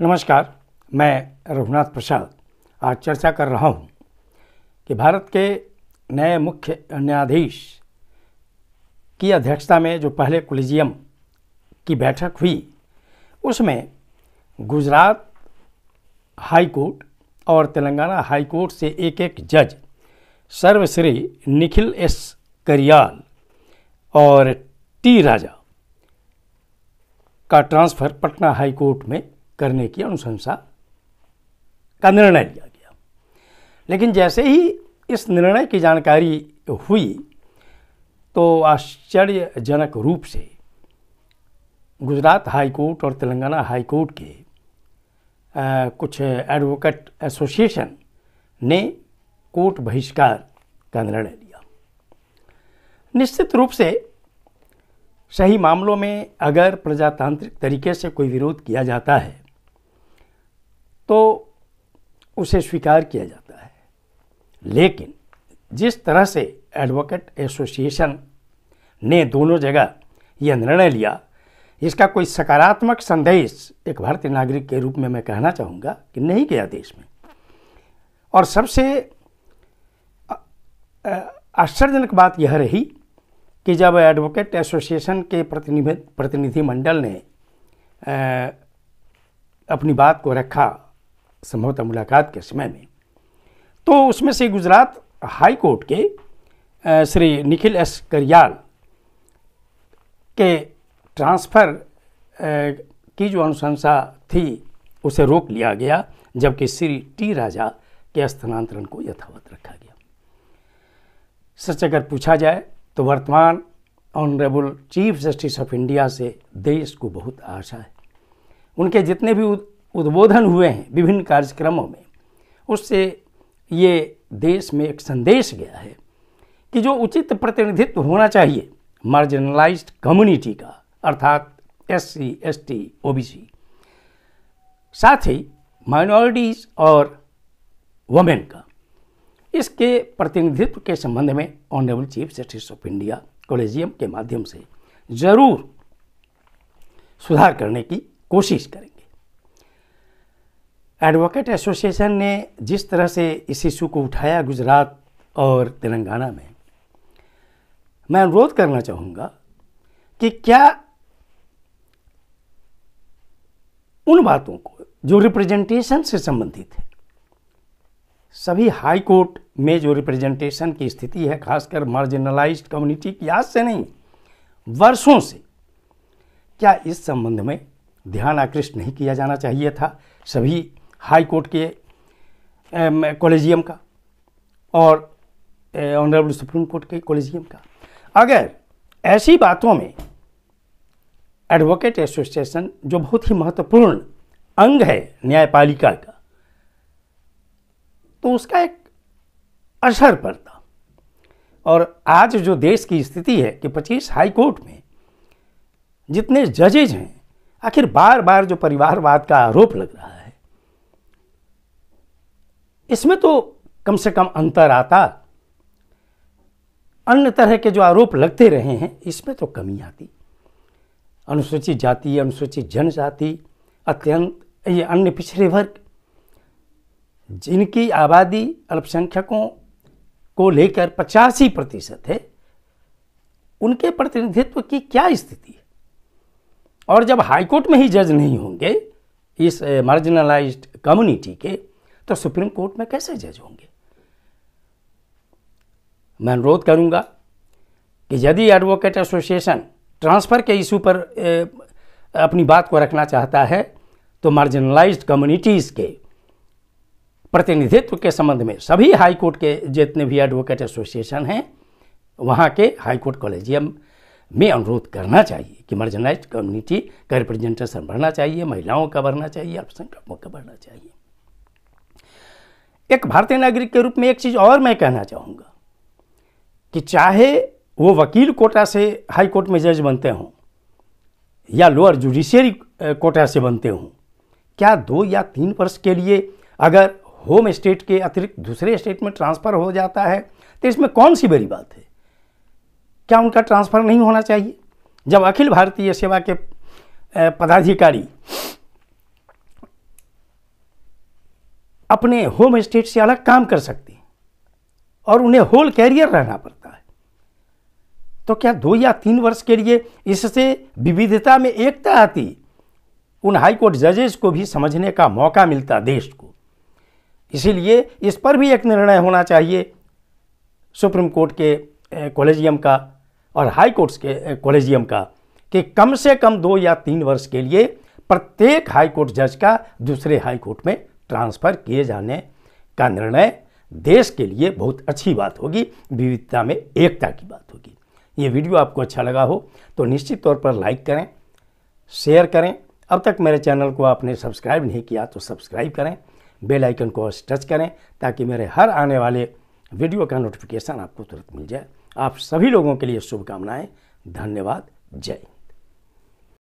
नमस्कार मैं रघुनाथ प्रसाद आज चर्चा कर रहा हूँ कि भारत के नए मुख्य न्यायाधीश की अध्यक्षता में जो पहले कोलिजियम की बैठक हुई उसमें गुजरात हाई कोर्ट और तेलंगाना हाई कोर्ट से एक एक जज सर्वश्री निखिल एस करियाल और टी राजा का ट्रांसफ़र पटना हाई कोर्ट में करने की अनुशंसा का निर्णय लिया गया लेकिन जैसे ही इस निर्णय की जानकारी हुई तो आश्चर्यजनक रूप से गुजरात हाईकोर्ट और तेलंगाना हाईकोर्ट के आ, कुछ एडवोकेट एसोसिएशन ने कोर्ट बहिष्कार का निर्णय लिया निश्चित रूप से सही मामलों में अगर प्रजातांत्रिक तरीके से कोई विरोध किया जाता है तो उसे स्वीकार किया जाता है लेकिन जिस तरह से एडवोकेट एसोसिएशन ने दोनों जगह यह निर्णय लिया इसका कोई सकारात्मक संदेश एक भारतीय नागरिक के रूप में मैं कहना चाहूँगा कि नहीं गया देश में और सबसे आश्चर्यजनक बात यह रही कि जब एडवोकेट एसोसिएशन के प्रतिनिधि प्रतिनिधिमंडल ने अपनी बात को रखा संभवतः मुलाकात के समय में तो उसमें से गुजरात हाई कोर्ट के श्री निखिल एस करियाल के ट्रांसफ़र की जो अनुशंसा थी उसे रोक लिया गया जबकि श्री टी राजा के स्थानांतरण को यथावत रखा गया सच अगर पूछा जाए तो वर्तमान honourable chief justice of India से देश को बहुत आशा है उनके जितने भी उद्बोधन हुए हैं विभिन्न कार्यक्रमों में उससे ये देश में एक संदेश गया है कि जो उचित प्रतिनिधित्व होना चाहिए मार्जिनलाइज्ड कम्युनिटी का अर्थात S C S T O B C साथ ही माइनॉरिटीज़ और वमेन का इसके प्रतिनिधित्व के संबंध में honourable chief justice of India collegium के माध्यम से ज़रूर सुधार करने की कोशिश करेंगे एडवोकेट एसोसिएशन ने जिस तरह से इस इशू को उठाया गुजरात और तेलंगाना में मैं अनुरोध करना चाहूँगा कि क्या उन बातों को जो रिप्रेजेंटेशन से संबंधित है सभी हाई कोर्ट में जो रिप्रेजेंटेशन की स्थिति है खासकर मार्जिनलाइज्ड कम्युनिटी की आज से नहीं वर्षों से क्या इस संबंध में ध्यान आकृष्ट नहीं किया जाना चाहिए था सभी हाई कोर्ट के कॉलेजियम का और ऑनरेबल सुप्रीम कोर्ट के कॉलेजियम का अगर ऐसी बातों में एडवोकेट एसोसिएशन जो बहुत ही महत्वपूर्ण अंग है न्यायपालिका का तो उसका एक असर पड़ता और आज जो देश की स्थिति है कि 25 हाई कोर्ट में जितने जजेज हैं आखिर बार बार जो परिवारवाद का आरोप लग रहा है इसमें तो कम से कम अंतर आता अन्य तरह के जो आरोप लगते रहे हैं इसमें तो कमी आती अनुसूचित जाति अनुसूचित जनजाति अत्यंत ये अन्य पिछड़े वर्ग जिनकी आबादी अल्पसंख्यकों को लेकर पचासी प्रतिशत है उनके प्रतिनिधित्व की क्या स्थिति है और जब हाईकोर्ट में ही जज नहीं होंगे इस मार्जिनलाइज्ड कम्युनिटी के तो सुप्रीम कोर्ट में कैसे जज होंगे मैं अनुरोध करूंगा कि यदि एडवोकेट एसोसिएशन ट्रांसफ़र के इशू पर ए, अपनी बात को रखना चाहता है तो मार्जिनलाइज्ड कम्युनिटीज़ के प्रतिनिधित्व के संबंध में सभी हाई कोर्ट के जितने भी एडवोकेट एसोसिएशन हैं वहाँ के हाई कोर्ट कॉलेजियम में अनुरोध करना चाहिए कि मर्जनाइज कम्युनिटी का रिप्रेजेंटेशन बढ़ना चाहिए महिलाओं का बढ़ना चाहिए अल्पसंख्यकों का बढ़ना चाहिए एक भारतीय नागरिक के रूप में एक चीज़ और मैं कहना चाहूँगा कि चाहे वो वकील कोटा से हाई कोर्ट में जज बनते हों या लोअर जुडिशियरी कोटा से बनते हों क्या दो या तीन वर्ष के लिए अगर होम स्टेट के अतिरिक्त दूसरे स्टेट में ट्रांसफ़र हो जाता है तो इसमें कौन सी बड़ी बात है क्या उनका ट्रांसफ़र नहीं होना चाहिए जब अखिल भारतीय सेवा के पदाधिकारी अपने होम स्टेट से अलग काम कर सकती हैं और उन्हें होल कैरियर रहना पड़ता है तो क्या दो या तीन वर्ष के लिए इससे विविधता में एकता आती उन हाईकोर्ट जजेस को भी समझने का मौका मिलता देश को इसीलिए इस पर भी एक निर्णय होना चाहिए सुप्रीम कोर्ट के कॉलेजियम का और हाई कोर्ट्स के कॉलेजियम का कि कम से कम दो या तीन वर्ष के लिए प्रत्येक हाई कोर्ट जज का दूसरे हाई कोर्ट में ट्रांसफ़र किए जाने का निर्णय देश के लिए बहुत अच्छी बात होगी विविधता में एकता की बात होगी ये वीडियो आपको अच्छा लगा हो तो निश्चित तौर पर लाइक करें शेयर करें अब तक मेरे चैनल को आपने सब्सक्राइब नहीं किया तो सब्सक्राइब करें बेल आइकन को टच करें ताकि मेरे हर आने वाले वीडियो का नोटिफिकेशन आपको तुरंत मिल जाए आप सभी लोगों के लिए शुभकामनाएं धन्यवाद जय